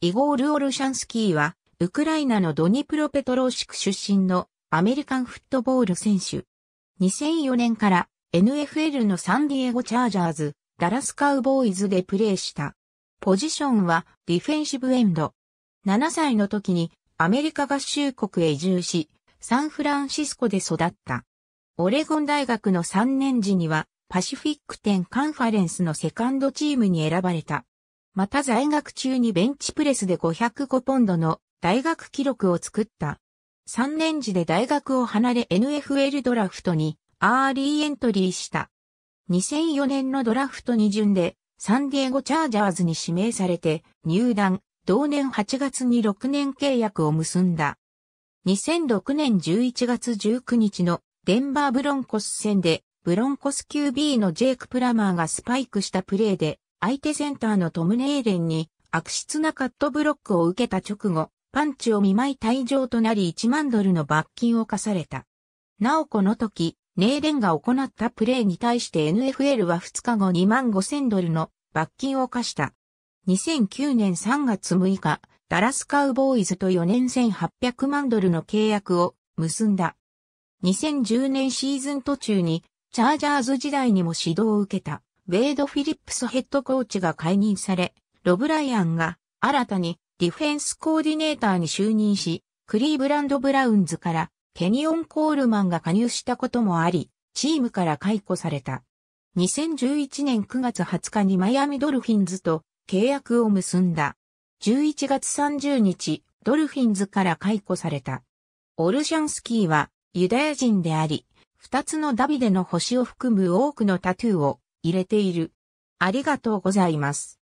イゴール・オルシャンスキーは、ウクライナのドニプロペトローシク出身のアメリカンフットボール選手。2004年から NFL のサンディエゴ・チャージャーズ、ダラス・カウボーイズでプレーした。ポジションはディフェンシブエンド。7歳の時にアメリカ合衆国へ移住し、サンフランシスコで育った。オレゴン大学の3年時にはパシフィック展カンファレンスのセカンドチームに選ばれた。また在学中にベンチプレスで505ポンドの大学記録を作った。3年時で大学を離れ NFL ドラフトにアーリーエントリーした。2004年のドラフト2巡でサンディエゴチャージャーズに指名されて入団、同年8月に6年契約を結んだ。2006年11月19日のデンバーブロンコス戦でブロンコス QB のジェイク・プラマーがスパイクしたプレーで相手センターのトムネーレンに悪質なカットブロックを受けた直後、パンチを見舞い退場となり1万ドルの罰金を課された。なおこの時、ネーレンが行ったプレーに対して NFL は2日後2万5千ドルの罰金を課した。2009年3月6日、ダラスカウボーイズと4年1800万ドルの契約を結んだ。2010年シーズン途中にチャージャーズ時代にも指導を受けた。ウェイド・フィリップスヘッドコーチが解任され、ロブライアンが新たにディフェンスコーディネーターに就任し、クリーブランド・ブラウンズからケニオン・コールマンが加入したこともあり、チームから解雇された。2011年9月20日にマイアミドルフィンズと契約を結んだ。11月30日、ドルフィンズから解雇された。オルシャンスキーはユダヤ人であり、二つのダビデの星を含む多くのタトゥーを入れている。ありがとうございます。